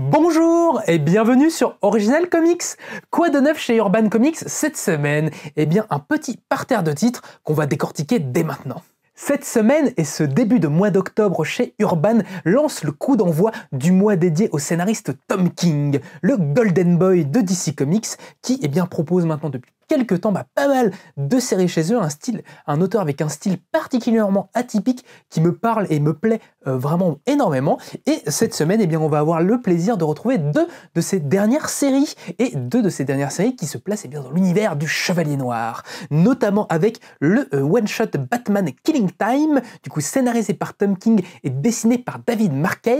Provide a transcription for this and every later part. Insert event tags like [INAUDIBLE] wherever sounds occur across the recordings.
Bonjour et bienvenue sur Original Comics. Quoi de neuf chez Urban Comics cette semaine Eh bien un petit parterre de titres qu'on va décortiquer dès maintenant. Cette semaine et ce début de mois d'octobre chez Urban lance le coup d'envoi du mois dédié au scénariste Tom King, le Golden Boy de DC Comics, qui eh bien, propose maintenant depuis quelques temps bah, pas mal de séries chez eux, un style, un auteur avec un style particulièrement atypique qui me parle et me plaît euh, vraiment énormément. Et cette semaine, eh bien, on va avoir le plaisir de retrouver deux de ces dernières séries et deux de ces dernières séries qui se placent eh bien, dans l'univers du Chevalier Noir, notamment avec le euh, one-shot Batman Killing Time, du coup scénarisé par Tom King et dessiné par David Marquez,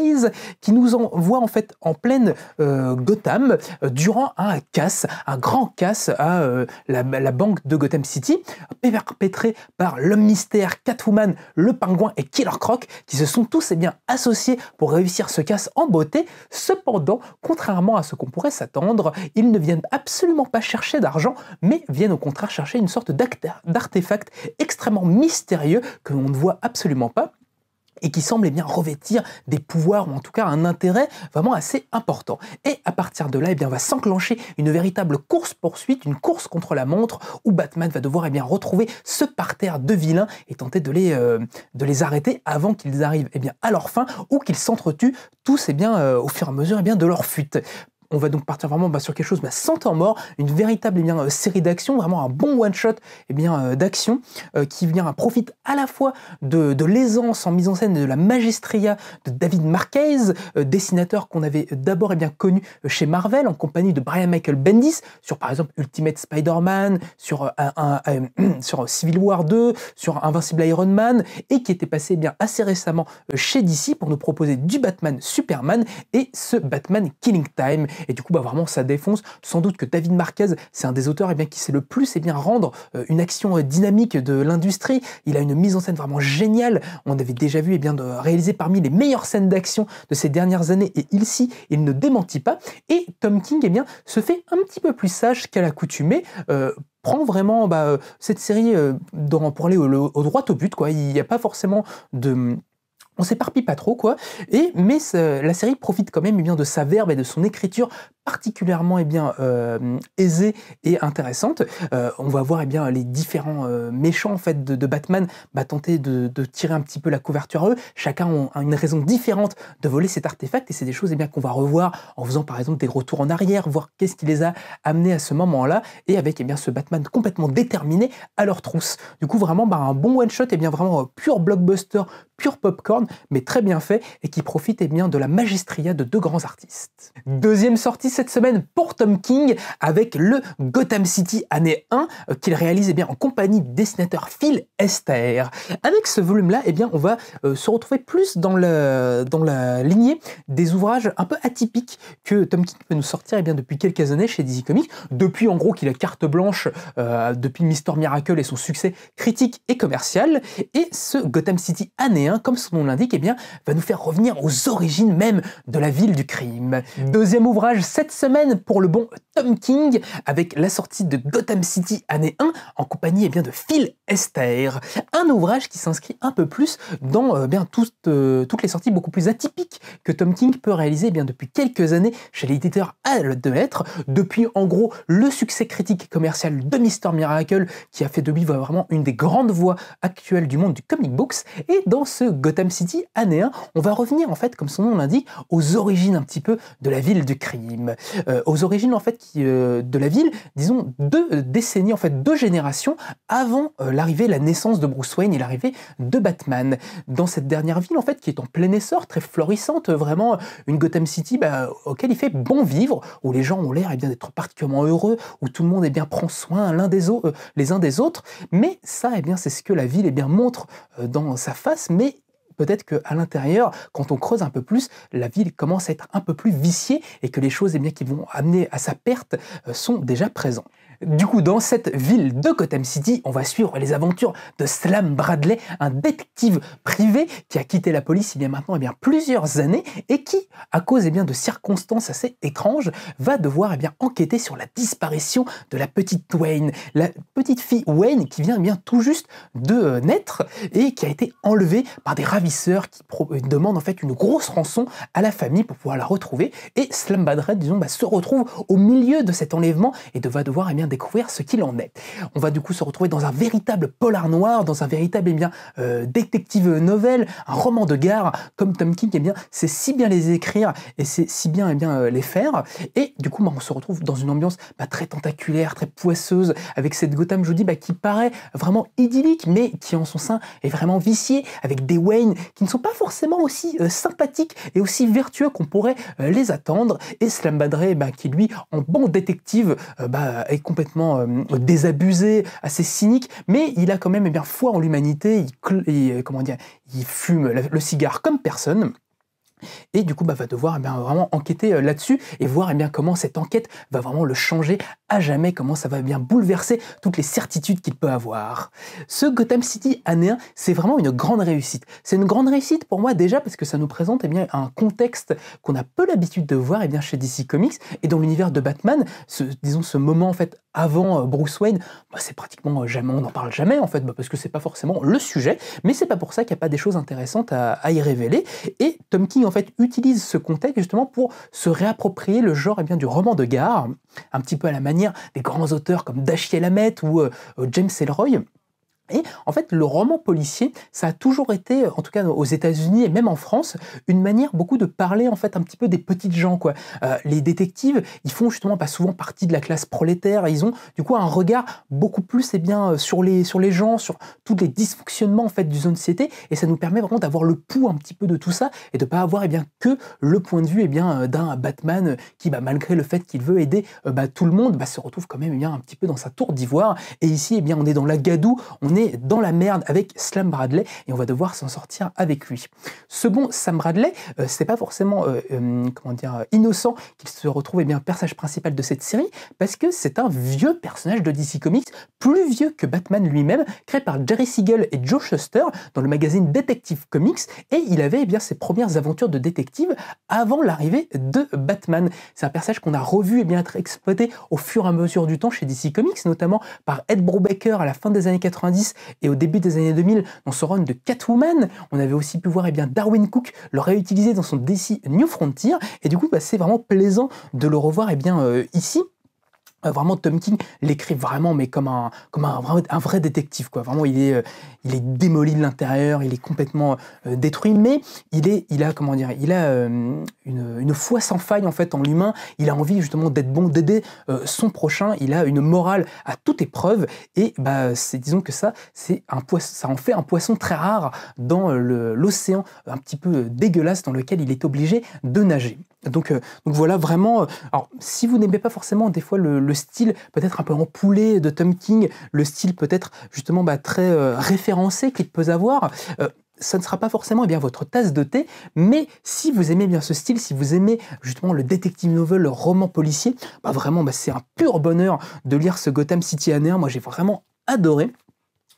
qui nous envoie en fait en pleine euh, Gotham durant un casse, un grand casse à la, banque de Gotham City, perpétrée par l'homme mystère, Catwoman, le pingouin et Killer Croc, qui se sont tous et eh bien, associés pour réussir ce casse en beauté. Cependant, contrairement à ce qu'on pourrait s'attendre, ils ne viennent absolument pas chercher d'argent, mais viennent au contraire chercher une sorte d'artefact extrêmement mystérieux que l'on ne voit absolument pas et qui semble eh bien, revêtir des pouvoirs ou en tout cas un intérêt vraiment assez important. Et à partir de là, eh bien, va s'enclencher une véritable course-poursuite, une course contre la montre où Batman va devoir eh bien, retrouver ce parterre de vilains et tenter de les, euh, de les arrêter avant qu'ils arrivent eh bien, à leur fin ou qu'ils s'entretuent tous bien, euh, au fur et à mesure bien, de leur fuite on va donc partir vraiment bah, sur quelque chose bah, sans temps mort, une véritable eh euh, série d'actions, vraiment un bon one-shot et eh euh, d'action euh, qui vient profite à la fois de, l'aisance en mise en scène de la magistria de David Marquez, dessinateur qu'on avait d'abord eh connu chez Marvel en compagnie de Brian Michael Bendis sur par exemple Ultimate Spider-Man, sur, [CLEARS THROAT] Civil War 2, sur Invincible Iron Man et qui était passé bien assez récemment chez DC pour nous proposer du Batman Superman et ce Batman Killing Time et du coup, bah, vraiment, ça défonce. Sans doute que David Marquez, c'est un des auteurs et eh bien, qui sait le plus c'est eh bien, rendre euh, une action euh, dynamique de l'industrie. Il a une mise en scène vraiment géniale. On avait déjà vu et eh bien, de réaliser parmi les meilleures scènes d'action de ces dernières années. Et ici, il ne démentit pas. Et Tom King bien, se fait un petit peu plus sage qu'à l'accoutumée. Euh, prend vraiment bah, cette série pour aller au, droit au but. Quoi. Il n'y a pas forcément de on s'éparpille pas trop quoi. Et mais la série profite quand même eh bien de sa verbe et de son écriture particulièrement eh bien, euh, aisée et intéressante. Euh, on va voir eh bien, les différents euh, méchants en fait, de, Batman bah, tenter de, tirer un petit peu la couverture à eux. Chacun a une raison différente de voler cet artefact et c'est des choses eh bien, qu'on va revoir en faisant par exemple des retours en arrière, voir qu'est-ce qui les a amenés à ce moment-là et avec eh bien, ce Batman complètement déterminé à leur trousse. Du coup, vraiment bah, un bon one-shot, eh bien, vraiment pur blockbuster, pur popcorn, mais très bien fait et qui profite eh bien, de la magistria de deux grands artistes. Deuxième sortie, cette semaine pour Tom King avec le Gotham City année 1 euh, qu'il réalise eh bien, en compagnie du dessinateur Phil Esther. Avec ce volume-là, et eh bien, on va euh, se retrouver plus dans, le, dans la lignée des ouvrages un peu atypiques que Tom King peut nous sortir et eh bien, depuis quelques années chez DC Comics, depuis en gros qu'il a carte blanche euh, depuis Mister Miracle et son succès critique et commercial. Et ce Gotham City année 1, comme son nom l'indique, bien, va nous faire revenir aux origines même de la ville du crime. Mm. Deuxième ouvrage cette semaine pour le bon Tom King avec la sortie de Gotham City année 1 en compagnie eh bien, de Phil Esther. Un ouvrage qui s'inscrit un peu plus dans euh, bien, euh, toutes, les sorties beaucoup plus atypiques que Tom King peut réaliser eh bien, depuis quelques années chez l'éditeur Al de maître. depuis en gros le succès critique commercial de Mister Miracle qui a fait de lui vraiment une des grandes voix actuelles du monde du comic books. Et dans ce Gotham City année 1, on va revenir en fait, comme son nom l'indique, aux origines un petit peu de la ville du crime. Euh, aux origines en fait euh, de la ville, disons deux décennies en fait, deux générations avant euh, l'arrivée, la naissance de Bruce Wayne et l'arrivée de Batman. Dans cette dernière ville en fait qui est en plein essor, très florissante, vraiment une Gotham City bah, auquel il fait bon vivre, où les gens ont l'air eh bien d'être particulièrement heureux, où tout le monde eh bien prend soin l'un des les uns des autres. Mais ça, eh bien c'est ce que la ville bien montre dans sa face, mais peut-être qu'à l'intérieur, quand on creuse un peu plus, la ville commence à être un peu plus viciée et que les choses eh bien, qui vont amener à sa perte euh, sont déjà présentes. Du coup, dans cette ville de Gotham City, on va suivre les aventures de Slam Bradley, un détective privé qui a quitté la police il y a maintenant eh bien, plusieurs années et qui, à cause eh bien, de circonstances assez étranges, va devoir eh bien, enquêter sur la disparition de la petite Wayne, la petite fille Wayne qui vient bien tout juste de euh, naître et qui a été enlevée par des ravisseurs qui euh, demandent en fait une grosse rançon à la famille pour pouvoir la retrouver. Et Slam Bradley, disons, bah, se retrouve au milieu de cet enlèvement et va devoir bien, découvrir ce qu'il en est. On va du coup se retrouver dans un véritable polar noir, dans un véritable eh bien, euh, détective novel, un roman de gare, comme Tom King, eh bien, c'est si bien les écrire et c'est si bien, eh bien euh, les faire. Et du coup, bah, on se retrouve dans une ambiance bah, très tentaculaire, très poisseuse, avec cette Gotham, je dis, bah, qui paraît vraiment idyllique, mais qui en son sein est vraiment viciée, avec des Wayne qui ne sont pas forcément aussi euh, sympathiques et aussi vertueux qu'on pourrait les attendre. Et Slam qui lui, en bon détective, est complètement complètement euh, désabusé, assez cynique, mais il a quand même eh bien, foi en l'humanité, il euh, fume le cigare comme personne. Et du coup, bah, va devoir eh bien, vraiment enquêter euh, là-dessus et voir eh bien, comment cette enquête va vraiment le changer à jamais, comment ça va bien bouleverser toutes les certitudes qu'il peut avoir. Ce Gotham City anéen, c'est vraiment une grande réussite. C'est une grande réussite pour moi déjà parce que ça nous présente eh bien, un contexte qu'on a peu l'habitude de voir bien, chez DC Comics et dans l'univers de Batman, ce, disons ce moment en fait avant euh, Bruce Wayne, bah, c'est pratiquement euh, jamais, on n'en parle jamais en fait, bah, parce que c'est pas forcément le sujet, mais c'est pas pour ça qu'il n'y a pas des choses intéressantes à, à y révéler. Et Tom King en fait utilise ce contexte justement pour se réapproprier le genre eh bien, du roman de gare, un petit peu à la manière des grands auteurs comme Dashiell Hammett ou euh, euh, James Ellroy. Et en fait, le roman policier, ça a toujours été, en tout cas aux États-Unis et même en France, une manière beaucoup de parler en fait un petit peu des petites gens quoi. Euh, les détectives, ils font justement pas souvent partie de la classe prolétaire, ils ont du coup un regard beaucoup plus et eh bien euh, sur les sur les gens, sur tous les dysfonctionnements en fait du zone société, et ça nous permet vraiment d'avoir le pouls un petit peu de tout ça et de pas avoir et eh bien que le point de vue et eh bien euh, d'un Batman qui bah, malgré le fait qu'il veut aider bah, tout le monde, bah, se retrouve quand même bien un petit peu dans sa tour d'ivoire. Et ici et bien on est dans la gadoue, on est dans la merde avec Slam Bradley et on va devoir s'en sortir avec lui. Ce bon Sam Bradley, euh, c'est pas forcément euh, euh, comment dire, innocent qu'il se retrouve et eh bien personnage principal de cette série parce que c'est un vieux personnage de DC Comics, plus vieux que Batman lui-même, créé par Jerry Siegel et Joe Shuster dans le magazine Detective Comics et il avait eh bien ses premières aventures de détective avant l'arrivée de Batman. C'est un personnage qu'on a revu et eh bien être exploité au fur et à mesure du temps chez DC Comics, notamment par Ed Brubaker à la fin des années 90 et au début des années 2000 dans son run de Catwoman. On avait aussi pu voir eh bien, Darwin Cook le réutiliser dans son DC New Frontier. Et du coup, bah, c'est vraiment plaisant de le revoir eh bien, euh, ici. Euh, vraiment, Tom King l'écrit vraiment, mais comme un, comme un, vrai détective, quoi. Vraiment, euh, il est, démoli de l'intérieur, il est complètement euh, détruit, mais il est, il a, comment dire, il a une, foi sans faille en fait en l'humain. Il a envie justement d'être bon, d'aider son prochain. Il a une morale à toute épreuve, et bah, c'est, disons que ça, c'est un poisson, ça en fait un poisson très rare dans l'océan un petit peu dégueulasse dans lequel il est obligé de nager. Donc, euh, donc, voilà vraiment. Euh, alors si vous n'aimez pas forcément des fois le, style peut-être un peu empoulé de Tom King, le style peut-être justement bah, très euh, référencé qu'il peut avoir. ça ne sera pas forcément eh bien, votre tasse de thé, mais si vous aimez bien ce style, si vous aimez justement le détective novel, le roman policier, bah, vraiment bah, c'est un pur bonheur de lire ce Gotham City Air. Moi j'ai vraiment adoré.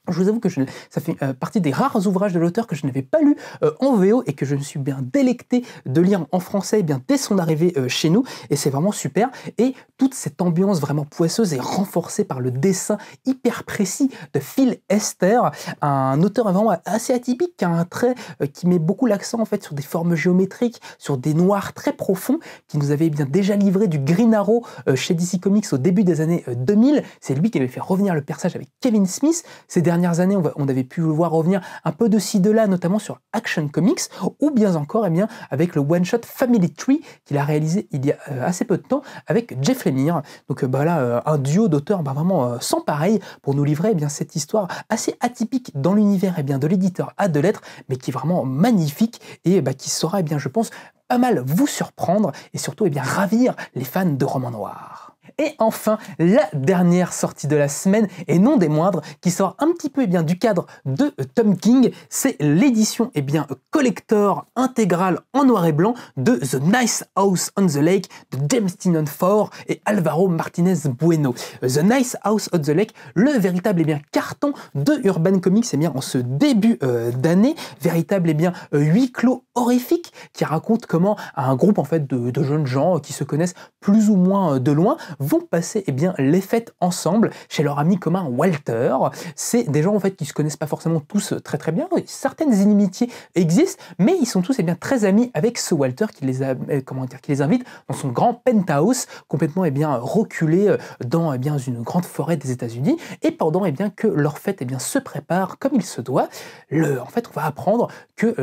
Je vous avoue que je, ça fait euh, partie des rares ouvrages de l'auteur que je n'avais pas lu euh, en VO et que je me suis bien délecté de lire en français eh bien, dès son arrivée euh, chez nous. Et c'est vraiment super. Et toute cette ambiance vraiment poisseuse est renforcée par le dessin hyper précis de Phil Esther, un auteur vraiment assez atypique, qui hein, a un trait qui met beaucoup l'accent en fait sur des formes géométriques, sur des noirs très profonds, qui nous avait bien déjà livré du Green Arrow chez DC Comics au début des années 2000. C'est lui qui avait fait revenir le personnage avec Kevin Smith dernières années, on, avait pu le voir revenir un peu de ci, de là, notamment sur Action Comics, ou bien encore eh bien, avec le one-shot Family Tree qu'il a réalisé il y a euh, assez peu de temps avec Jeff Lemire. Donc euh, bah, là, euh, un duo d'auteurs bah, vraiment sans pareil pour nous livrer eh bien, cette histoire assez atypique dans l'univers et eh bien, de l'éditeur à deux lettres, mais qui est vraiment magnifique et bah, qui saura, bien, je pense, pas mal vous surprendre et surtout et bien, ravir les fans de romans noirs. Et enfin, la dernière sortie de la semaine, et non des moindres, qui sort un petit peu eh bien, du cadre de euh, Tom King, c'est l'édition eh bien, collector intégrale en noir et blanc de The Nice House on the Lake de James Tynion Ford et Alvaro Martinez Bueno. Euh, the Nice House on the Lake, le véritable eh bien, carton de Urban Comics eh bien, en ce début euh, d'année, véritable bien, huis clos horrifique qui raconte comment un groupe en fait de, jeunes gens qui se connaissent plus ou moins euh, de loin vont passer eh bien, les fêtes ensemble chez leur ami commun Walter. C'est des gens en fait qui se connaissent pas forcément tous très très bien. Certaines inimitiés existent, mais ils sont tous eh bien, très amis avec ce Walter qui les, a, euh, comment dire, qui les invite dans son grand penthouse complètement eh bien, reculé euh, dans eh bien, une grande forêt des États-Unis. Et pendant eh bien, que leur fête eh bien, se prépare comme il se doit, le, en fait on va apprendre que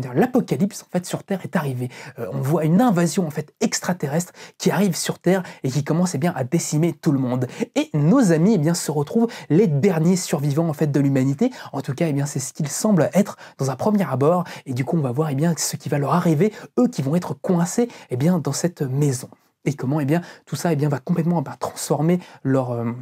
dire l'apocalypse en fait sur Terre est arrivé. Euh, on voit une invasion en fait extraterrestre qui arrive sur Terre et qui commence eh bien à décimer tout le monde. Et nos amis eh bien se retrouvent les derniers survivants en fait de l'humanité. En tout cas, eh bien c'est ce qu'ils semblent être dans un premier abord. Et du coup, on va voir eh bien ce qui va leur arriver, eux qui vont être coincés eh bien dans cette maison. Et comment eh bien tout ça eh bien va complètement transformer leur euh,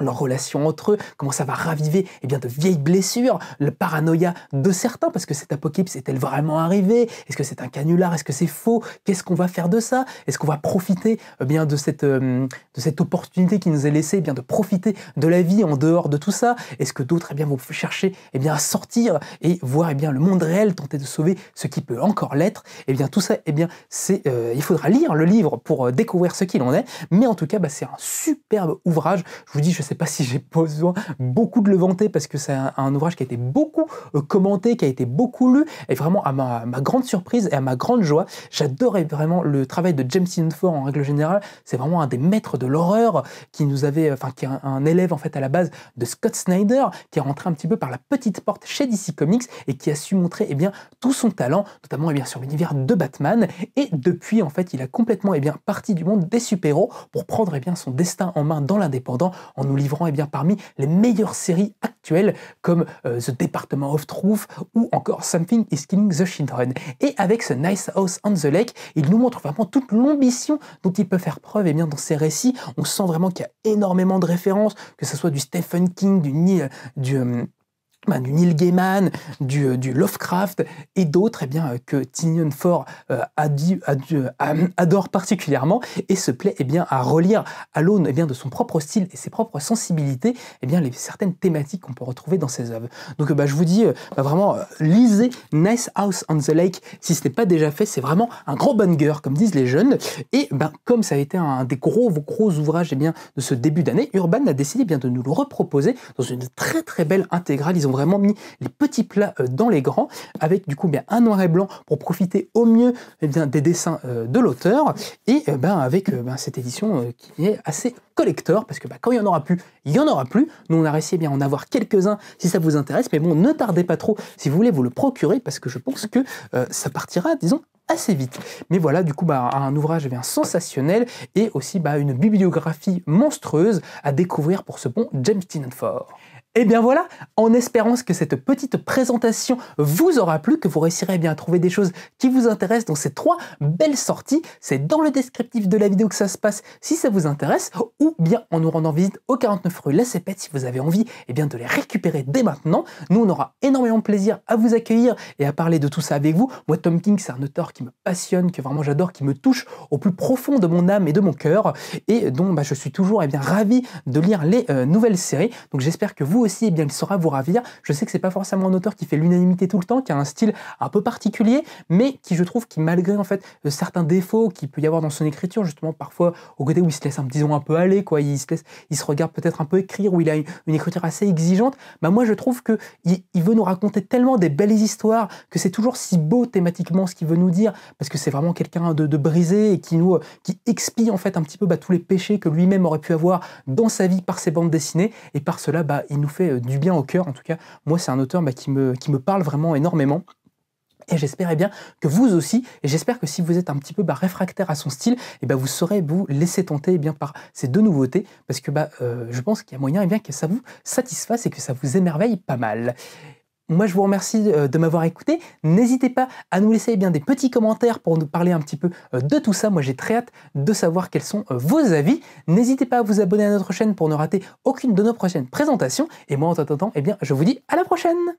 leur relation entre eux, comment ça va raviver et eh bien, de vieilles blessures, le paranoïa de certains, parce que cet apocalypse est-elle vraiment arrivée Est-ce que c'est un canular Est-ce que c'est faux Qu'est-ce qu'on va faire de ça Est-ce qu'on va profiter eh bien, de, cette, euh, de cette opportunité qui nous est laissée eh bien, de profiter de la vie en dehors de tout ça Est-ce que d'autres bien, vont chercher et bien, à sortir et voir et bien, le monde réel, tenter de sauver ce qui peut encore l'être et bien, Tout ça, et bien, c'est, euh, il faudra lire le livre pour euh, découvrir ce qu'il en est, mais en tout cas, bah, c'est un superbe ouvrage. Je vous dis, je ne sais pas si j'ai besoin beaucoup de le vanter parce que c'est un, ouvrage qui a été beaucoup euh, commenté, qui a été beaucoup lu. Et vraiment, à ma, grande surprise et à ma grande joie, j'adorais vraiment le travail de James Ford en règle générale. C'est vraiment un des maîtres de l'horreur qui nous avait, euh, enfin, qui est un, élève en fait à la base de Scott Snyder, qui est rentré un petit peu par la petite porte chez DC Comics et qui a su montrer eh bien, tout son talent, notamment eh bien, sur l'univers de Batman. Et depuis, en fait, il a complètement eh bien, parti du monde des super-héros pour prendre eh bien, son destin en main dans l'indépendant en nous livrant eh bien, parmi les meilleures séries actuelles comme euh, The Department of Truth ou encore Something is Killing the Children. Et avec ce Nice House on the Lake, il nous montre vraiment toute l'ambition dont il peut faire preuve et eh bien, dans ses récits. On sent vraiment qu'il y a énormément de références, que ce soit du Stephen King, du, du, du euh, du Neil Gaiman, du, euh, du Lovecraft et d'autres eh bien euh, que Tinian Ford euh, adore particulièrement et se plaît eh bien à relire à l'aune eh bien de son propre style et ses propres sensibilités et eh bien les certaines thématiques qu'on peut retrouver dans ses œuvres. Donc bah, je vous dis bah, vraiment lisez Nice House on the Lake si ce n'est pas déjà fait, c'est vraiment un grand banger comme disent les jeunes et ben comme ça a été un des gros gros ouvrages eh bien de ce début d'année, Urban a décidé eh bien de nous le reproposer dans une très très belle intégrale. Ils vraiment mis les petits plats euh, dans les grands, avec du coup bien un noir et blanc pour profiter au mieux eh des dessins euh, de l'auteur, et euh, ben, avec ben, cette édition qui est assez collector, parce que ben, quand il y en aura plus, il y en aura plus. Nous on a réussi eh à en avoir quelques-uns si ça vous intéresse, mais bon, ne tardez pas trop si vous voulez vous le procurer, parce que je pense que ça partira, disons, assez vite. Mais voilà, du coup, bah, un ouvrage eh bien, sensationnel et aussi une bibliographie monstrueuse à découvrir pour ce bon James Tinanford. Et eh bien voilà, en espérant que cette petite présentation vous aura plu, que vous réussirez bien à trouver des choses qui vous intéressent dans ces trois belles sorties. C'est dans le descriptif de la vidéo que ça se passe si ça vous intéresse, ou bien en nous rendant visite au 49 rue La Cépette si vous avez envie et eh bien de les récupérer dès maintenant. Nous, on aura énormément de plaisir à vous accueillir et à parler de tout ça avec vous. Moi, Tom King, c'est un auteur qui me passionne, que vraiment j'adore, qui me touche au plus profond de mon âme et de mon cœur, et dont bah, je suis toujours et eh bien ravi de lire les euh, nouvelles séries. Donc j'espère que vous aussi, eh bien, il saura vous ravir. Je sais que c'est pas forcément un auteur qui fait l'unanimité tout le temps, qui a un style un peu particulier, mais qui, je trouve, qui malgré en fait euh, certains défauts qu'il peut y avoir dans son écriture, justement parfois au côté où il se laisse un disons un peu aller, quoi, il se laisse, il se regarde peut-être un peu écrire, où il a une, écriture assez exigeante. Bah moi, je trouve que il, veut nous raconter tellement des belles histoires que c'est toujours si beau thématiquement ce qu'il veut nous dire, parce que c'est vraiment quelqu'un de, brisé et qui nous, euh, qui expie en fait un petit peu bah, tous les péchés que lui-même aurait pu avoir dans sa vie par ses bandes dessinées, et par cela, bah, il nous fait euh, du bien au cœur. En tout cas, moi, c'est un auteur bah, qui, me, qui me parle vraiment énormément. Et j'espère eh bien que vous aussi, et j'espère que si vous êtes un petit peu bah, réfractaire à son style, et eh bien, vous saurez vous laisser tenter eh bien, par ces deux nouveautés, parce que bah, euh, je pense qu'il y a moyen et bien, que ça vous satisfasse et que ça vous émerveille pas mal. Moi, je vous remercie euh, de m'avoir écouté. N'hésitez pas à nous laisser eh bien, des petits commentaires pour nous parler un petit peu euh, de tout ça. Moi, j'ai très hâte de savoir quels sont euh, vos avis. N'hésitez pas à vous abonner à notre chaîne pour ne rater aucune de nos prochaines présentations. Et moi, en attendant, eh bien, je vous dis à la prochaine